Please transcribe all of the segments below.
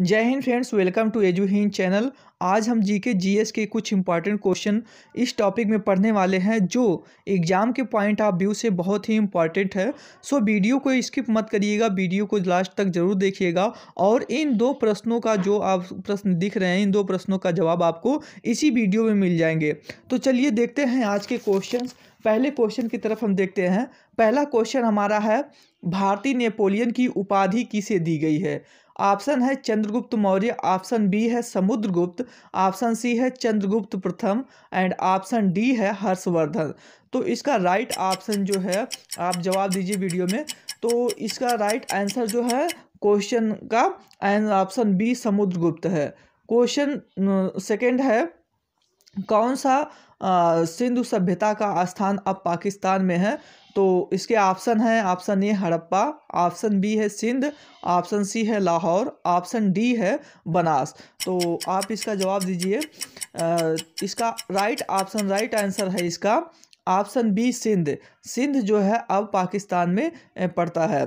जय हिंद friends welcome to Edu Hind channel आज हम जीके जीएस के कुछ इंपॉर्टेंट क्वेश्चन इस टॉपिक में पढ़ने वाले हैं जो एग्जाम के पॉइंट ऑफ व्यू से बहुत ही इंपॉर्टेंट है सो वीडियो को स्किप मत करिएगा वीडियो को लास्ट तक जरूर देखिएगा और इन दो प्रश्नों का जो आप प्रश्न दिख रहे हैं इन दो प्रश्नों का जवाब आपको इसी वीडियो में मिल जाएंगे तो चलिए देखते हैं आज के क्वेश्चन पहले क्वेश्चन की तरफ हम देखते हैं पहला क्वेश्चन हमारा है भारतीय नेपोलियन की उपाधि किसे दी गई है ऑप्शन है चंद्रगुप्त मौर्य ऑप्शन बी है समुद्रगुप्त ऑप्शन सी है चंद्रगुप्त प्रथम एंड ऑप्शन डी है हर्षवर्धन तो इसका राइट ऑप्शन जो है आप जवाब दीजिए वीडियो में तो इसका राइट आंसर जो है क्वेश्चन का ऑप्शन बी समुद्रगुप्त है क्वेश्चन सेकंड है कौन सा सिंधु सभ्यता का स्थान अब पाकिस्तान में है तो इसके ऑप्शन हैं option A Harappa option B है सिंध ऑप्शन सी है लाहौर ऑप्शन डी है बनास तो आप इसका जवाब दीजिए इसका राइट ऑप्शन राइट आंसर है इसका ऑप्शन बी सिंध सिंध जो है अब पाकिस्तान में पड़ता है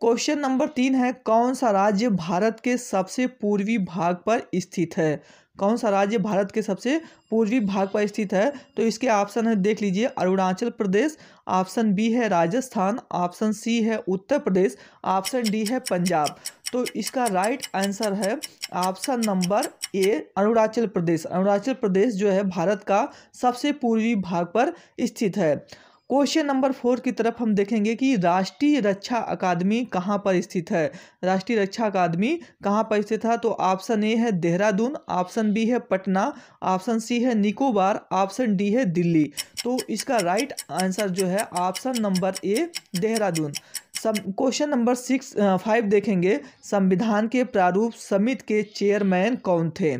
क्वेश्चन नंबर तीन है कौन सा राज्य भारत के सबसे पूर्वी भाग पर स्थित है कौन सा राज्य भारत के सबसे पूर्वी भाग पर स्थित है तो इसके ऑप्शन है देख लीजिए अरुणाचल प्रदेश ऑप्शन बी है राजस्थान ऑप्शन सी है उत्तर प्रदेश ऑप्शन डी है पंजाब तो इसका राइट आंसर है option number A Arunachal Pradesh Arunachal Pradesh जो है भारत का सबसे पूर्वी भाग पर स्थित है क्वेश्चन नंबर फोर की तरफ हम देखेंगे कि राष्ट्रीय रक्षा अकादमी कहाँ पर स्थित है राष्ट्रीय रक्षा अकादमी कहाँ पर स्थित है तो ऑप्शन ए है देहरादून ऑप्शन बी है पटना ऑप्शन सी है निकोबार ऑप्शन डी है दिल्ली तो इसका राइट आंसर जो है option number A Dehradun some question number six five देखेंगे संविधान के प्रारूप समिति के चेयरमैन कौन थे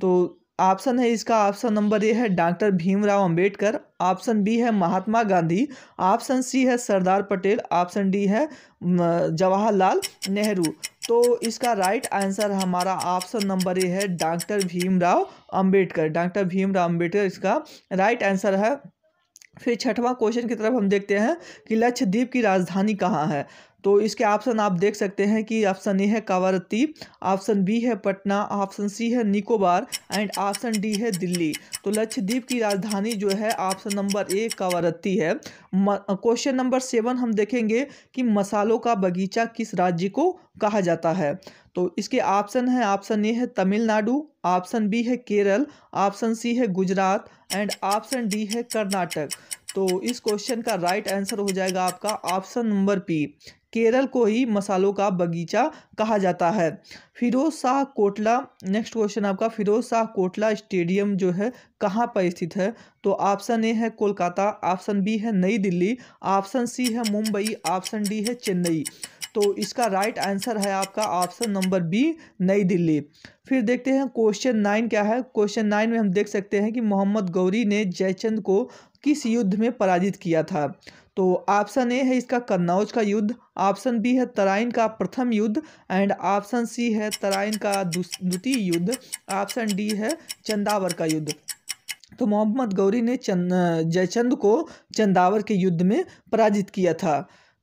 तो ऑप्शन है इसका ऑप्शन नंबर ए है doctor Bhimrao Ambedkar option B है महात्मा गांधी ऑप्शन सी है सरदार पटेल ऑप्शन डी है जवाहरलाल नेहरू तो इसका राइट आंसर हमारा ऑप्शन नंबर ए है डॉक्टर भीमराव अंबेडकर डॉक्टर भीमराव अंबेडकर इसका राइट आंसर है फिर छठवां क्वेश्चन की तरफ हम देखते हैं कि लक्षद्वीप की राजधानी कहाँ है तो इसके ऑप्शन आप देख सकते हैं कि ऑप्शन ए है कावारत्ती ऑप्शन बी है पटना ऑप्शन सी है निकोबार एंड ऑप्शन डी है दिल्ली तो लक्षद्वीप की राजधानी जो है ऑप्शन नंबर ए कावारत्ती है क्वेश्चन नंबर सेवन हम देखेंगे कि मसालों का बगीचा किस राज्य को कहा जाता है तो इसके ऑप्शन है ऑप्शन ए है तमिलनाडु ऑप्शन बी है केरल ऑप्शन सी है गुजरात एंड ऑप्शन डी है कर्नाटक तो इस क्वेश्चन का राइट आंसर हो जाएगा आपका ऑप्शन नंबर पी केरल को ही मसालों का बगीचा कहा जाता है फिरोज शाह कोटला नेक्स्ट क्वेश्चन आपका फिरोज शाह कोटला स्टेडियम जो है कहाँ पर स्थित है तो ऑप्शन ए है कोलकाता ऑप्शन बी है नई दिल्ली ऑप्शन सी है मुंबई ऑप्शन डी है चेन्नई तो इसका राइट आंसर है आपका ऑप्शन नंबर बी नई दिल्ली फिर देखते हैं क्वेश्चन नाइन क्या है क्वेश्चन नाइन में हम देख सकते हैं कि मोहम्मद गौरी ने जयचंद को किस युद्ध में पराजित किया था तो ऑप्शन ए है इसका कन्नौज का युद्ध ऑप्शन बी है तराइन का प्रथम युद्ध एंड ऑप्शन सी है तराइन का द्वितीय युद्ध ऑप्शन डी है चंदावर का युद्ध तो मोहम्मद गौरी ने चंद जयचंद को चंदावर के युद्ध में पराजित किया था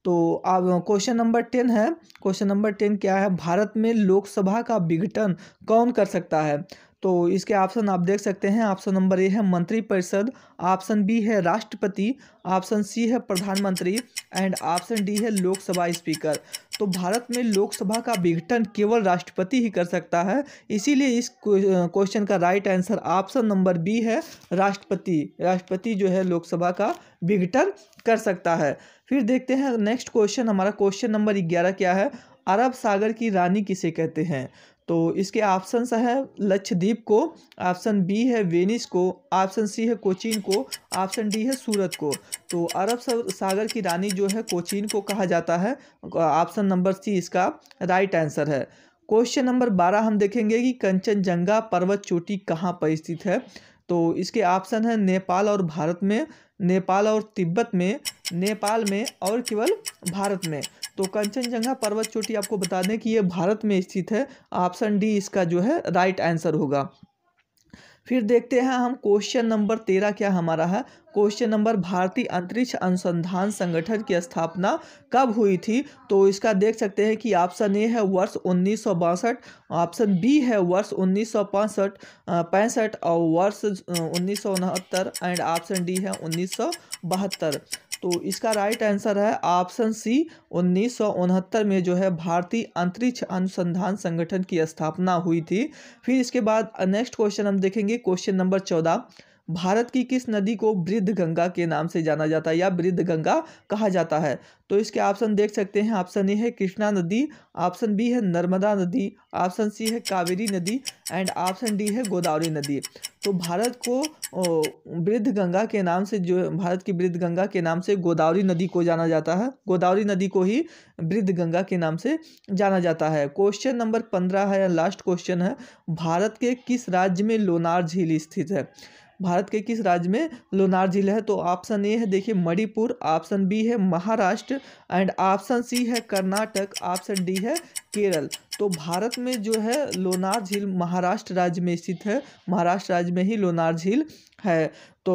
तो अब क्वेश्चन नंबर टेन है क्वेश्चन नंबर टेन क्या है भारत में लोकसभा का विघटन कौन कर सकता है तो इसके ऑप्शन आप देख सकते हैं ऑप्शन नंबर ए है मंत्रिपरिषद ऑप्शन बी है राष्ट्रपति ऑप्शन सी है प्रधानमंत्री एंड ऑप्शन डी है लोकसभा स्पीकर तो भारत में लोकसभा का विघटन केवल राष्ट्रपति ही कर सकता है इसीलिए इस क्वेश्चन का right answer option number B है राष्ट्रपति राष्ट्रपति जो है लोकसभा का विघटन कर सकता है फिर देखते हैं नेक्स्ट क्वेश्चन हमारा क्वेश्चन नंबर ग्यारह क्या है अरब सागर की रानी किसे कहते हैं तो इसके ऑप्शन है लक्षद्वीप को ऑप्शन बी है वेनिस को ऑप्शन सी है कोचीन को ऑप्शन डी है सूरत को तो अरब सागर की रानी जो है कोचीन को कहा जाता है ऑप्शन नंबर सी इसका राइट आंसर है क्वेश्चन नंबर बारह हम देखेंगे कि कंचनजंगा पर्वत चोटी कहाँ पर स्थित है तो इसके ऑप्शन है नेपाल और भारत में नेपाल और तिब्बत में नेपाल में और केवल भारत में तो कंचनजंगा पर्वत चोटी आपको बता दें कि ये भारत में स्थित है ऑप्शन डी इसका जो है राइट आंसर होगा फिर देखते हैं हम क्वेश्चन नंबर तेरह क्या हमारा है क्वेश्चन नंबर भारतीय अंतरिक्ष अनुसंधान संगठन की स्थापना कब हुई थी तो इसका देख सकते हैं कि ऑप्शन ए है वर्ष उन्नीस ऑप्शन बी है वर्ष उन्नीस सौ और वर्ष उन्नीस एंड ऑप्शन डी है उन्नीस तो इसका राइट आंसर है ऑप्शन सी उन्नीस में जो है भारतीय अंतरिक्ष अनुसंधान संगठन की स्थापना हुई थी फिर इसके बाद नेक्स्ट क्वेश्चन हम देखेंगे क्वेश्चन नंबर चौदह भारत की किस नदी को वृद्ध गंगा के नाम से जाना जाता है या वृद्ध गंगा कहा जाता है तो इसके ऑप्शन देख सकते हैं ऑप्शन ए है कृष्णा नदी ऑप्शन बी है नर्मदा नदी ऑप्शन सी है कावेरी नदी एंड ऑप्शन डी है गोदावरी नदी तो भारत को वृद्ध गंगा के नाम से जो भारत की वृद्ध गंगा के नाम से गोदावरी नदी को जाना जाता है गोदावरी नदी को ही वृद्ध गंगा के नाम से जाना जाता है क्वेश्चन नंबर पंद्रह है लास्ट क्वेश्चन है भारत के किस राज्य में लोनार झील स्थित है भारत के किस राज्य में लोनार जिला है तो ऑप्शन ए है देखिए मणिपुर ऑप्शन बी है महाराष्ट्र एंड ऑप्शन सी है कर्नाटक ऑप्शन डी है केरल तो भारत में जो है लोनार झील महाराष्ट्र राज्य में स्थित है महाराष्ट्र राज्य में ही लोनार झील है तो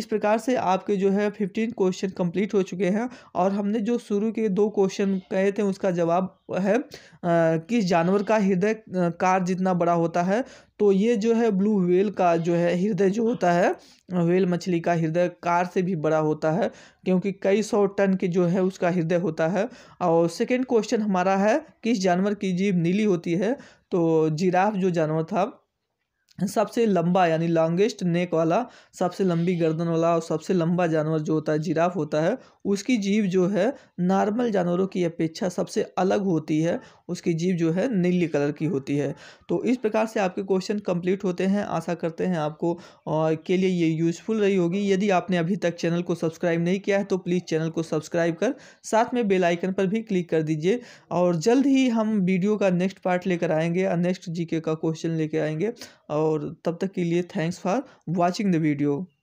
इस प्रकार से आपके जो है फिफ्टीन क्वेश्चन कंप्लीट हो चुके हैं और हमने जो शुरू के दो क्वेश्चन कहे थे उसका जवाब है आ, किस जानवर का हृदय कार जितना बड़ा होता है तो ये जो है ब्लू व्हेल का जो है हृदय जो होता है व्हेल मछली का हृदय कार से भी बड़ा होता है क्योंकि कई सौ टन के जो है उसका हृदय होता है और सेकेंड क्वेश्चन हमारा है किस जानवर की जीभ नीली होती है तो जिराफ जो जानवर था सबसे लंबा यानी लॉन्गेस्ट नेक वाला सबसे लंबी गर्दन वाला और सबसे लंबा जानवर जो होता है जिराफ होता है उसकी जीव जो है नॉर्मल जानवरों की अपेक्षा सबसे अलग होती है उसकी जीव जो है नीली कलर की होती है तो इस प्रकार से आपके क्वेश्चन कंप्लीट होते हैं आशा करते हैं आपको और के लिए ये यूज़फुल रही होगी यदि आपने अभी तक चैनल को सब्सक्राइब नहीं किया है तो प्लीज़ चैनल को सब्सक्राइब कर साथ में बेल आइकन पर भी क्लिक कर दीजिए और जल्द ही हम वीडियो का नेक्स्ट पार्ट लेकर आएंगे और नेक्स्ट जीके का क्वेश्चन लेकर आएंगे और तब तक के लिए thanks for watching the video